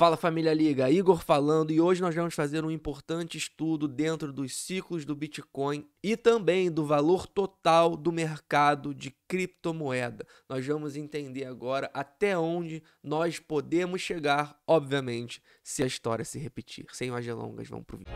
Fala Família Liga, Igor falando e hoje nós vamos fazer um importante estudo dentro dos ciclos do Bitcoin e também do valor total do mercado de criptomoeda. Nós vamos entender agora até onde nós podemos chegar, obviamente, se a história se repetir. Sem mais delongas, vamos pro vídeo.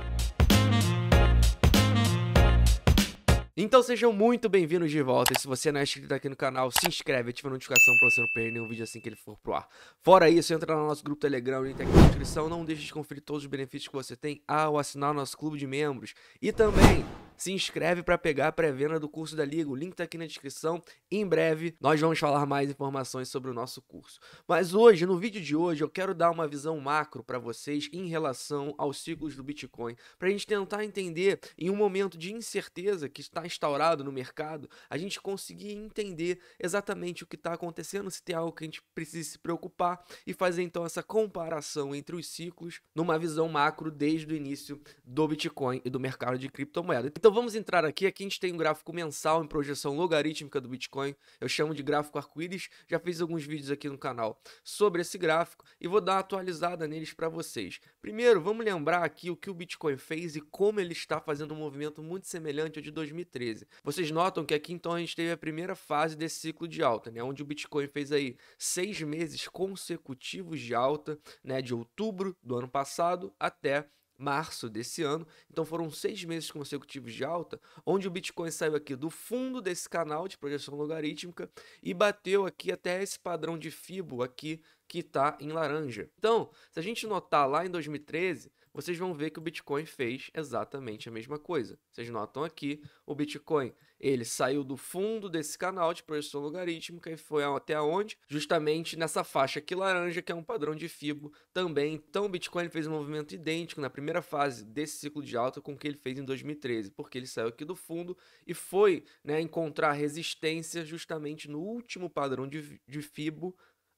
Então sejam muito bem-vindos de volta. E se você não é inscrito aqui no canal, se inscreve, ativa a notificação para você não perder nenhum vídeo assim que ele for pro ar. Fora isso, entra no nosso grupo Telegram, o link tá aqui na descrição. Não deixe de conferir todos os benefícios que você tem ao assinar o nosso clube de membros. E também se inscreve para pegar a pré-venda do curso da Liga. O link está aqui na descrição. Em breve nós vamos falar mais informações sobre o nosso curso. Mas hoje, no vídeo de hoje, eu quero dar uma visão macro para vocês em relação aos ciclos do Bitcoin, para a gente tentar entender em um momento de incerteza que está instaurado no mercado, a gente conseguir entender exatamente o que está acontecendo, se tem algo que a gente precisa se preocupar e fazer então essa comparação entre os ciclos numa visão macro desde o início do Bitcoin e do mercado de criptomoeda. Então vamos entrar aqui. Aqui a gente tem um gráfico mensal em projeção logarítmica do Bitcoin. Eu chamo de gráfico arco-íris. Já fiz alguns vídeos aqui no canal sobre esse gráfico e vou dar uma atualizada neles para vocês. Primeiro, vamos lembrar aqui o que o Bitcoin fez e como ele está fazendo um movimento muito semelhante ao de 2013. Vocês notam que aqui então a gente teve a primeira fase desse ciclo de alta, né, onde o Bitcoin fez aí seis meses consecutivos de alta, né, de outubro do ano passado até março desse ano. Então foram seis meses consecutivos de alta, onde o Bitcoin saiu aqui do fundo desse canal de projeção logarítmica e bateu aqui até esse padrão de Fibo aqui que está em laranja. Então, se a gente notar lá em 2013, vocês vão ver que o Bitcoin fez exatamente a mesma coisa. Vocês notam aqui, o Bitcoin, ele saiu do fundo desse canal de projeção logarítmica e foi até onde? Justamente nessa faixa aqui laranja, que é um padrão de Fibo também. Então o Bitcoin fez um movimento idêntico na primeira fase desse ciclo de alta com o que ele fez em 2013, porque ele saiu aqui do fundo e foi né, encontrar resistência justamente no último padrão de, de Fibo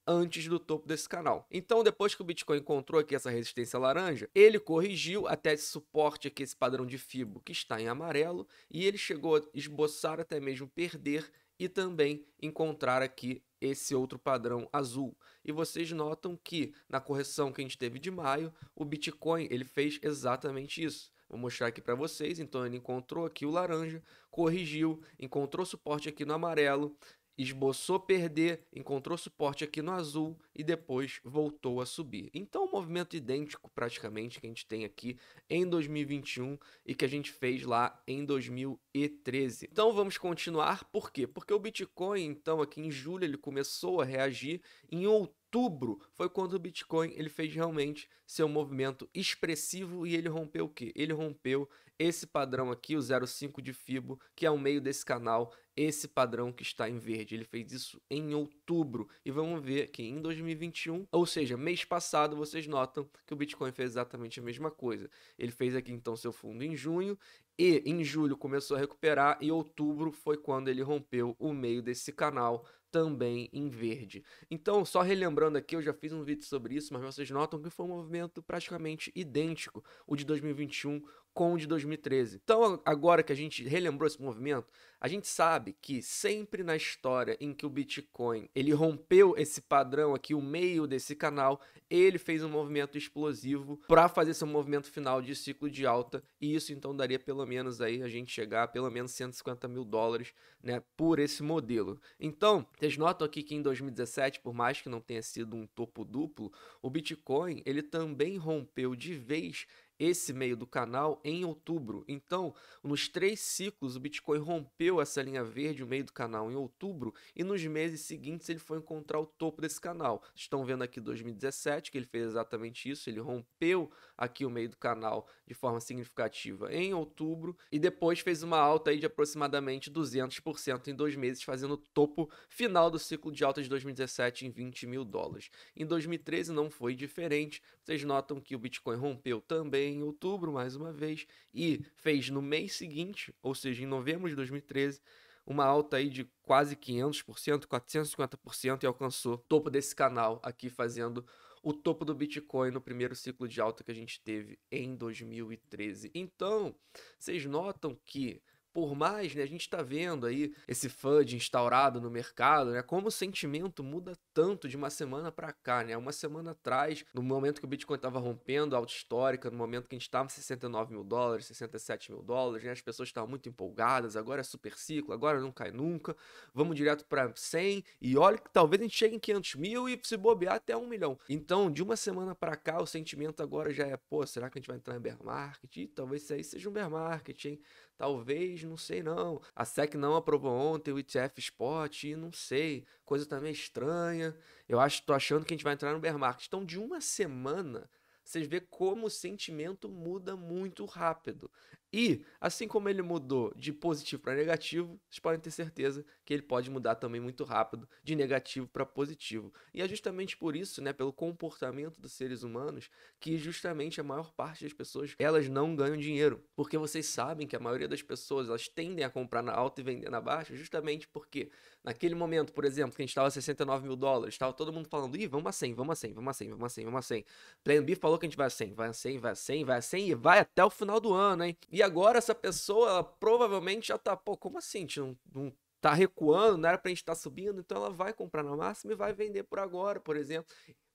antes do topo desse canal. Então, depois que o Bitcoin encontrou aqui essa resistência laranja, ele corrigiu até esse suporte aqui, esse padrão de Fibo, que está em amarelo, e ele chegou a esboçar até mesmo perder e também encontrar aqui esse outro padrão azul. E vocês notam que na correção que a gente teve de maio, o Bitcoin ele fez exatamente isso. Vou mostrar aqui para vocês. Então ele encontrou aqui o laranja, corrigiu, encontrou suporte aqui no amarelo, esboçou perder, encontrou suporte aqui no azul e depois voltou a subir. Então, um movimento idêntico praticamente que a gente tem aqui em 2021 e que a gente fez lá em 2020. 13. Então vamos continuar, por quê? Porque o Bitcoin, então, aqui em julho ele começou a reagir, em outubro foi quando o Bitcoin ele fez realmente seu movimento expressivo e ele rompeu o quê? Ele rompeu esse padrão aqui, o 05 de Fibo, que é o meio desse canal, esse padrão que está em verde. Ele fez isso em outubro e vamos ver que em 2021, ou seja, mês passado, vocês notam que o Bitcoin fez exatamente a mesma coisa. Ele fez aqui então seu fundo em junho e em julho começou a recuperar e outubro foi quando ele rompeu o meio desse canal também em verde. Então, só relembrando aqui, eu já fiz um vídeo sobre isso, mas vocês notam que foi um movimento praticamente idêntico, o de 2021 com o de 2013. Então, agora que a gente relembrou esse movimento, a gente sabe que sempre na história em que o Bitcoin ele rompeu esse padrão aqui, o meio desse canal, ele fez um movimento explosivo para fazer seu movimento final de ciclo de alta e isso então daria pelo menos aí a gente chegar a pelo menos 150 mil dólares, né, por esse modelo. Então, vocês notam aqui que em 2017, por mais que não tenha sido um topo duplo, o Bitcoin ele também rompeu de vez esse meio do canal em outubro. Então, nos três ciclos, o Bitcoin rompeu essa linha verde, o meio do canal, em outubro, e nos meses seguintes ele foi encontrar o topo desse canal. Vocês estão vendo aqui 2017, que ele fez exatamente isso, ele rompeu aqui o meio do canal de forma significativa em outubro, e depois fez uma alta aí de aproximadamente 200% em dois meses, fazendo o topo final do ciclo de alta de 2017 em 20 mil dólares. Em 2013 não foi diferente, vocês notam que o Bitcoin rompeu também em outubro, mais uma vez, e fez no mês seguinte, ou seja, em novembro de 2013, uma alta aí de quase 500%, 450% e alcançou o topo desse canal aqui fazendo o topo do Bitcoin no primeiro ciclo de alta que a gente teve em 2013. Então, vocês notam que por mais, né, a gente está vendo aí esse FUD instaurado no mercado, né, como o sentimento muda tanto de uma semana para cá, né, uma semana atrás, no momento que o Bitcoin estava rompendo a alta histórica, no momento que a gente estava em 69 mil dólares, 67 mil dólares, né, as pessoas estavam muito empolgadas, agora é super ciclo, agora não cai nunca, vamos direto para 100 e olha que talvez a gente chegue em 500 mil e se bobear até 1 milhão. Então, de uma semana para cá, o sentimento agora já é, pô, será que a gente vai entrar em bear market? E, talvez isso aí seja um bear market, hein? talvez, não sei não. A SEC não aprovou ontem o ETF Spot, não sei, coisa também tá estranha. Eu acho, tô achando que a gente vai entrar no bear market. Então, de uma semana, vocês vê como o sentimento muda muito rápido. E, assim como ele mudou de positivo para negativo, vocês podem ter certeza que ele pode mudar também muito rápido, de negativo para positivo. E é justamente por isso, né, pelo comportamento dos seres humanos, que justamente a maior parte das pessoas, elas não ganham dinheiro. Porque vocês sabem que a maioria das pessoas, elas tendem a comprar na alta e vender na baixa, justamente porque naquele momento, por exemplo, que a gente estava a 69 mil dólares, estava todo mundo falando, ih, vamos a 100, vamos a 100, vamos a 100, vamos a 100, vamos a 100. Plan B falou que a gente vai a 100, vai a 100, vai a 100, vai a 100 e vai até o final do ano, hein? E agora essa pessoa, ela provavelmente já tá, pô, como assim? A gente não, não tá recuando, não era pra gente estar tá subindo, então ela vai comprar na máxima e vai vender por agora, por exemplo.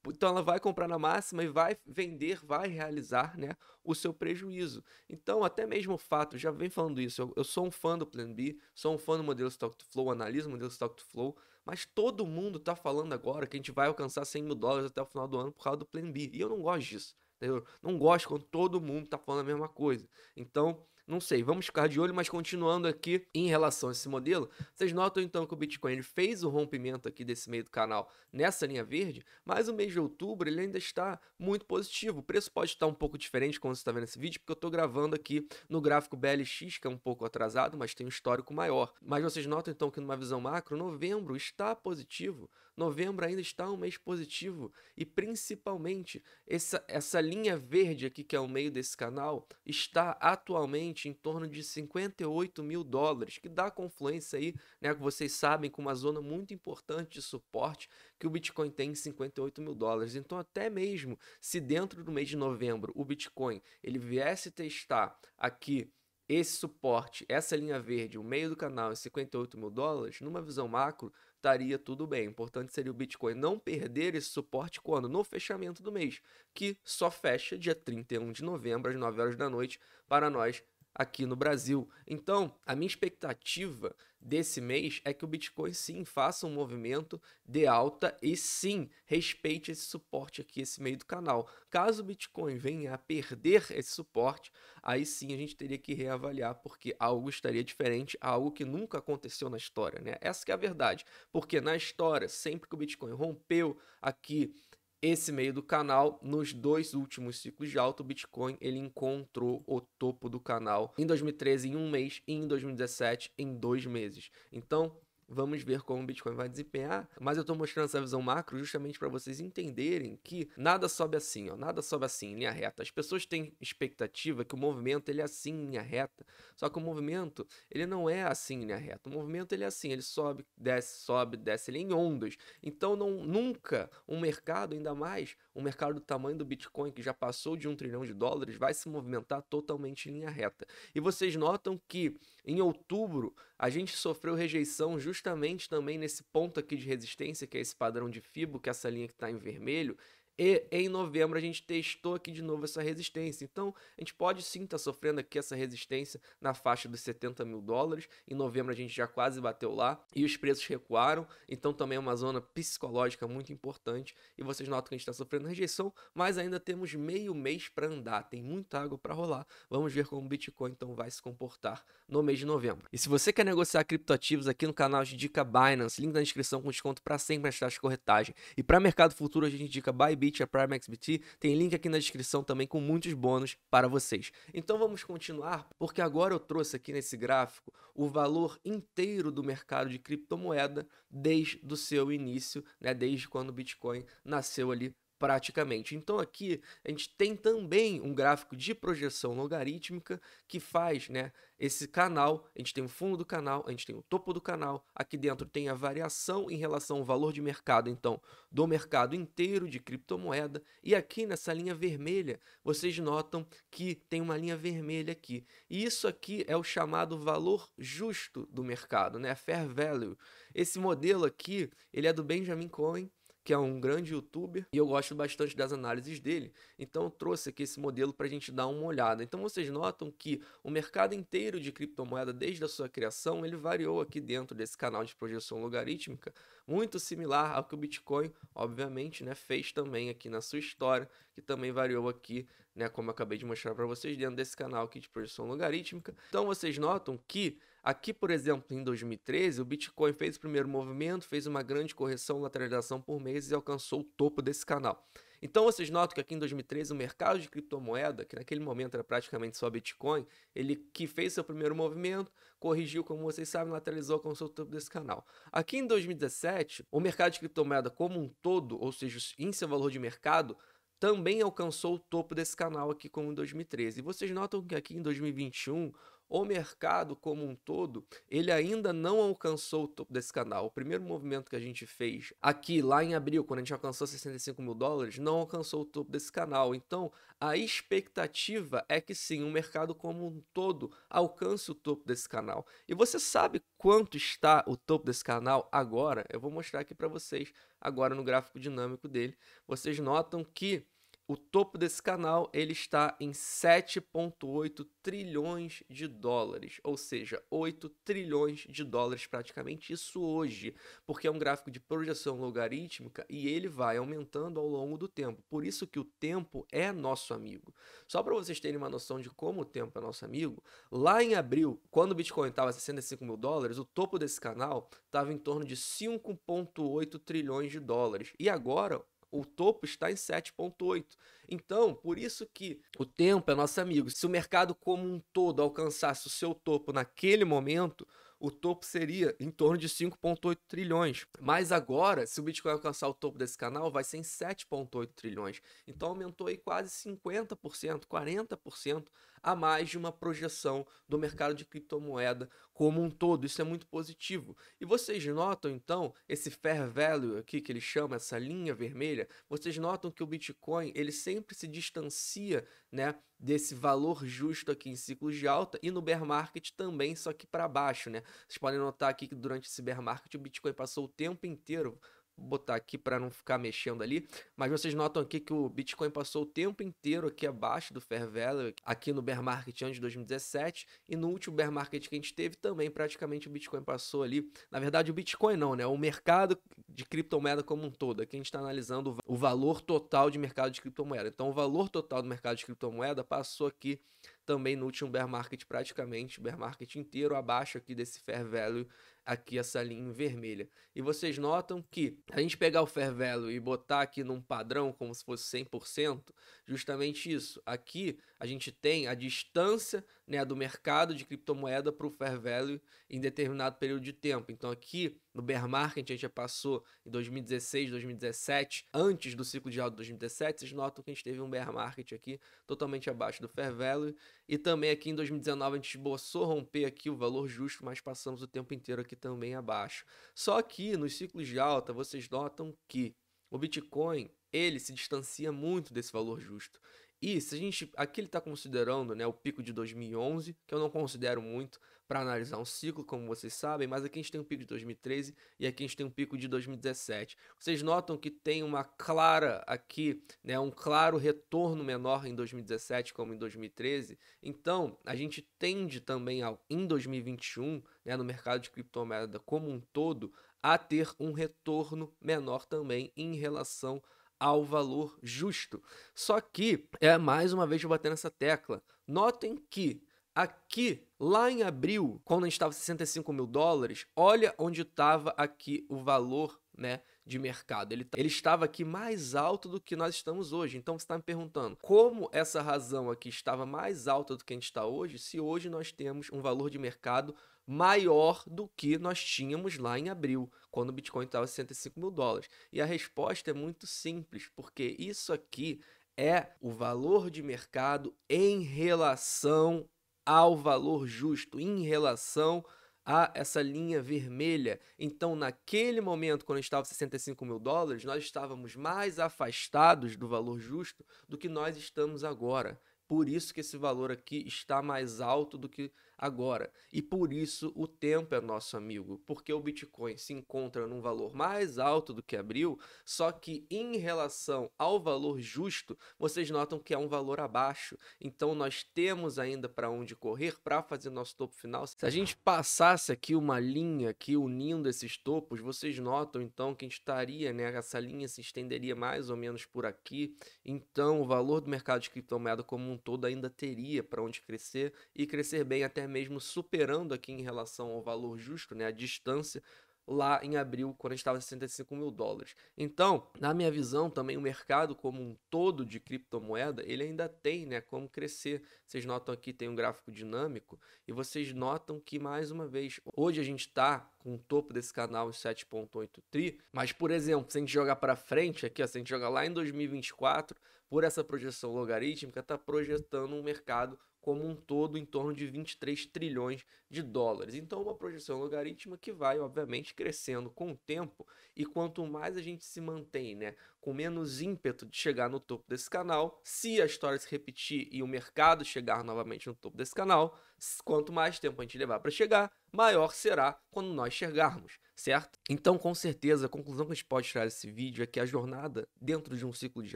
Então ela vai comprar na máxima e vai vender, vai realizar né, o seu prejuízo. Então, até mesmo o fato, já vem falando isso, eu, eu, sou um fã do Plan B, sou um fã do modelo Stock to Flow, analiso o modelo Stock to Flow, mas todo mundo está falando agora que a gente vai alcançar 100 mil dólares até o final do ano por causa do Plan B. E eu não gosto disso. Eu não gosto quando todo mundo está falando a mesma coisa. Então, não sei, vamos ficar de olho, mas continuando aqui em relação a esse modelo, vocês notam então que o Bitcoin ele fez o rompimento aqui desse meio do canal nessa linha verde, mas o mês de outubro ele ainda está muito positivo. O preço pode estar um pouco diferente quando você está vendo esse vídeo, porque eu estou gravando aqui no gráfico BLX, que é um pouco atrasado, mas tem um histórico maior. Mas vocês notam então que numa visão macro, novembro está positivo, Novembro ainda está um mês positivo e principalmente essa, essa linha verde aqui que é o meio desse canal está atualmente em torno de 58 mil dólares, que dá confluência aí, né, que vocês sabem, com uma zona muito importante de suporte que o Bitcoin tem em 58 mil dólares. Então até mesmo se dentro do mês de novembro o Bitcoin ele viesse testar aqui esse suporte, essa linha verde, o meio do canal em 58 mil dólares, numa visão macro, estaria tudo bem. importante seria o Bitcoin não perder esse suporte quando? No fechamento do mês, que só fecha dia 31 de novembro, às 9 horas da noite, para nós aqui no Brasil. Então, a minha expectativa desse mês é que o Bitcoin sim faça um movimento de alta e sim respeite esse suporte aqui, esse meio do canal. Caso o Bitcoin venha a perder esse suporte, aí sim a gente teria que reavaliar porque algo estaria diferente, algo que nunca aconteceu na história, né? Essa é a verdade, porque na história, sempre que o Bitcoin rompeu aqui esse meio do canal, nos dois últimos ciclos de alta, o Bitcoin ele encontrou o topo do canal em 2013 em um mês e em 2017 em dois meses. Então, Vamos ver como o Bitcoin vai desempenhar. Mas eu estou mostrando essa visão macro justamente para vocês entenderem que nada sobe assim, ó, nada sobe assim, em linha reta. As pessoas têm expectativa que o movimento ele é assim, em linha reta. Só que o movimento ele não é assim, em linha reta. O movimento ele é assim, ele sobe, desce, sobe, desce, ele é em ondas. Então não, nunca um mercado, ainda mais um mercado do tamanho do Bitcoin, que já passou de um trilhão de dólares, vai se movimentar totalmente em linha reta. E vocês notam que em outubro, a gente sofreu rejeição justamente também nesse ponto aqui de resistência, que é esse padrão de fibo, que é essa linha que está em vermelho, e em novembro a gente testou aqui de novo essa resistência. Então a gente pode sim estar tá sofrendo aqui essa resistência na faixa dos 70 mil dólares. Em novembro a gente já quase bateu lá e os preços recuaram. Então também é uma zona psicológica muito importante. E vocês notam que a gente está sofrendo rejeição, mas ainda temos meio mês para andar. Tem muita água para rolar. Vamos ver como o Bitcoin então vai se comportar no mês de novembro. E se você quer negociar criptoativos aqui no canal de Dica Binance, link na descrição com desconto para sempre nas taxas de corretagem. E para mercado futuro a gente indica Bybit Twitch, a Prime XBT. Tem link aqui na descrição também com muitos bônus para vocês. Então vamos continuar, porque agora eu trouxe aqui nesse gráfico o valor inteiro do mercado de criptomoeda desde o seu início, né, desde quando o Bitcoin nasceu ali praticamente. Então aqui a gente tem também um gráfico de projeção logarítmica que faz, né, esse canal, a gente tem o fundo do canal, a gente tem o topo do canal, aqui dentro tem a variação em relação ao valor de mercado, então, do mercado inteiro de criptomoeda, e aqui nessa linha vermelha, vocês notam que tem uma linha vermelha aqui. E isso aqui é o chamado valor justo do mercado, né, fair value. Esse modelo aqui, ele é do Benjamin Cohen, que é um grande youtuber, e eu gosto bastante das análises dele. Então eu trouxe aqui esse modelo para a gente dar uma olhada. Então vocês notam que o mercado inteiro de criptomoeda, desde a sua criação, ele variou aqui dentro desse canal de projeção logarítmica, muito similar ao que o Bitcoin, obviamente, né, fez também aqui na sua história, que também variou aqui né, como eu acabei de mostrar para vocês dentro desse canal aqui de projeção logarítmica. Então vocês notam que aqui, por exemplo, em 2013, o Bitcoin fez o primeiro movimento, fez uma grande correção, lateralização por meses e alcançou o topo desse canal. Então vocês notam que aqui em 2013 o mercado de criptomoeda, que naquele momento era praticamente só Bitcoin, ele que fez seu primeiro movimento, corrigiu, como vocês sabem, lateralizou, alcançou o topo desse canal. Aqui em 2017, o mercado de criptomoeda como um todo, ou seja, em seu valor de mercado, também alcançou o topo desse canal aqui como em 2013. E vocês notam que aqui em 2021 o mercado como um todo, ele ainda não alcançou o topo desse canal. O primeiro movimento que a gente fez aqui, lá em abril, quando a gente alcançou 65 mil dólares, não alcançou o topo desse canal. Então, a expectativa é que sim, o mercado como um todo alcance o topo desse canal. E você sabe quanto está o topo desse canal agora? Eu vou mostrar aqui para vocês agora no gráfico dinâmico dele. Vocês notam que o topo desse canal ele está em 7,8 trilhões de dólares, ou seja, 8 trilhões de dólares praticamente isso hoje, porque é um gráfico de projeção logarítmica e ele vai aumentando ao longo do tempo. Por isso que o tempo é nosso amigo. Só para vocês terem uma noção de como o tempo é nosso amigo, lá em abril, quando o Bitcoin estava 65 mil dólares, o topo desse canal estava em torno de 5,8 trilhões de dólares e agora o topo está em 7,8. Então, por isso que o tempo é nosso amigo. Se o mercado como um todo alcançasse o seu topo naquele momento, o topo seria em torno de 5,8 trilhões. Mas agora, se o Bitcoin alcançar o topo desse canal, vai ser em 7,8 trilhões. Então aumentou aí quase 50%, 40% a mais de uma projeção do mercado de criptomoeda, como um todo. Isso é muito positivo. E vocês notam então esse fair value aqui que ele chama essa linha vermelha? Vocês notam que o Bitcoin, ele sempre se distancia, né, desse valor justo aqui em ciclos de alta e no bear market também, só que para baixo, né? Vocês podem notar aqui que durante esse bear market o Bitcoin passou o tempo inteiro botar aqui para não ficar mexendo ali, mas vocês notam aqui que o Bitcoin passou o tempo inteiro aqui abaixo do fair value, aqui no bear market antes de 2017, e no último bear market que a gente teve também praticamente o Bitcoin passou ali, na verdade o Bitcoin não, né, o mercado de criptomoeda como um todo, aqui a gente está analisando o valor total de mercado de criptomoeda, então o valor total do mercado de criptomoeda passou aqui também no último bear market praticamente, bear market inteiro abaixo aqui desse fair value, aqui essa linha vermelha. E vocês notam que a gente pegar o fair value e botar aqui num padrão como se fosse 100%, justamente isso. Aqui a gente tem a distância né, do mercado de criptomoeda para o fair value em determinado período de tempo. Então aqui no bear market a gente já passou em 2016, 2017, antes do ciclo de alta de 2017, vocês notam que a gente teve um bear market aqui totalmente abaixo do fair value e também aqui em 2019 a gente esboçou romper aqui o valor justo, mas passamos o tempo inteiro aqui também abaixo. Só que nos ciclos de alta vocês notam que o Bitcoin ele se distancia muito desse valor justo. E se a gente, aqui ele está considerando né, o pico de 2011, que eu não considero muito para analisar um ciclo, como vocês sabem, mas aqui a gente tem um pico de 2013 e aqui a gente tem um pico de 2017. Vocês notam que tem uma clara aqui, né, um claro retorno menor em 2017 como em 2013. Então, a gente tende também ao, em 2021, né, no mercado de criptomoeda como um todo, a ter um retorno menor também em relação ao valor justo. Só que, é mais uma vez eu bater nessa tecla. Notem que aqui, lá em abril, quando a gente estava 65 mil dólares, olha onde estava aqui o valor né, de mercado. Ele, tá, ele estava aqui mais alto do que nós estamos hoje. Então você está me perguntando como essa razão aqui estava mais alta do que a gente está hoje, se hoje nós temos um valor de mercado maior do que nós tínhamos lá em abril quando o Bitcoin estava 65 mil dólares? E a resposta é muito simples, porque isso aqui é o valor de mercado em relação ao valor justo, em relação a essa linha vermelha. Então, naquele momento, quando estava 65 mil dólares, nós estávamos mais afastados do valor justo do que nós estamos agora. Por isso que esse valor aqui está mais alto do que agora. E por isso o tempo é nosso amigo, porque o Bitcoin se encontra num valor mais alto do que abril, só que em relação ao valor justo, vocês notam que é um valor abaixo. Então nós temos ainda para onde correr para fazer nosso topo final. Se a gente passasse aqui uma linha aqui unindo esses topos, vocês notam então que a gente estaria, né, essa linha se estenderia mais ou menos por aqui. Então o valor do mercado de criptomoeda como um todo ainda teria para onde crescer e crescer bem, até mesmo superando aqui em relação ao valor justo, né, a distância lá em abril, quando estava 65 mil dólares. Então, na minha visão, também o mercado como um todo de criptomoeda, ele ainda tem né, como crescer. Vocês notam aqui tem um gráfico dinâmico e vocês notam que, mais uma vez, hoje a gente está com o topo desse canal em 7.8 tri, mas, por exemplo, se a gente jogar para frente aqui, ó, se a gente jogar lá em 2024, por essa projeção logarítmica, está projetando um mercado como um todo em torno de 23 trilhões de dólares. Então, uma projeção logarítmica que vai, obviamente, crescendo com o tempo, e quanto mais a gente se mantém né, com menos ímpeto de chegar no topo desse canal, se a história se repetir e o mercado chegar novamente no topo desse canal, Quanto mais tempo a gente levar para chegar, maior será quando nós chegarmos, certo? Então, com certeza, a conclusão que a gente pode tirar desse vídeo é que a jornada dentro de um ciclo de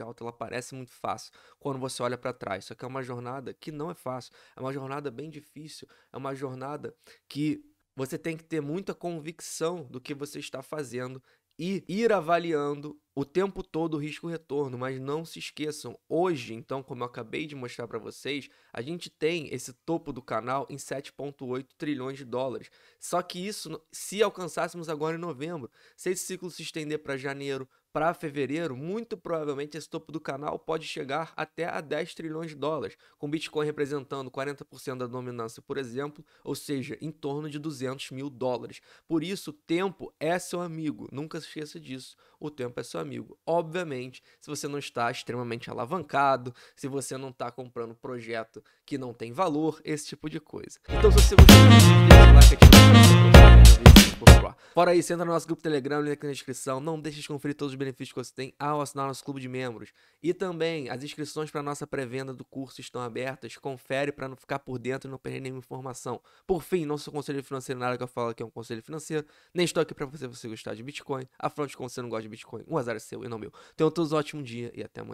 alta ela parece muito fácil quando você olha para trás. Só que é uma jornada que não é fácil, é uma jornada bem difícil, é uma jornada que você tem que ter muita convicção do que você está fazendo e ir avaliando o tempo todo o risco-retorno, mas não se esqueçam, hoje, então, como eu acabei de mostrar para vocês, a gente tem esse topo do canal em 7,8 trilhões de dólares. Só que isso, se alcançássemos agora em novembro, se esse ciclo se estender para janeiro, para fevereiro, muito provavelmente esse topo do canal pode chegar até a 10 trilhões de dólares, com Bitcoin representando 40% da dominância, por exemplo, ou seja, em torno de 200 mil dólares. Por isso, o tempo é seu amigo, nunca se esqueça disso, o tempo é seu amigo. Obviamente, se você não está extremamente alavancado, se você não está comprando projeto que não tem valor, esse tipo de coisa. Então, se você gostou, deixa o like, por lá. Fora isso, entra no nosso grupo Telegram, link aqui na descrição. Não deixe de conferir todos os benefícios que você tem ao assinar nosso clube de membros. E também, as inscrições para nossa pré-venda do curso estão abertas. Confere para não ficar por dentro e não perder nenhuma informação. Por fim, não sou conselho financeiro nada que eu falo aqui é um conselho financeiro. Nem estou aqui para você você gostar de Bitcoin. Afronte com você não gosta de Bitcoin. O azar é seu e não meu. Tenham todos um ótimo dia e até amanhã.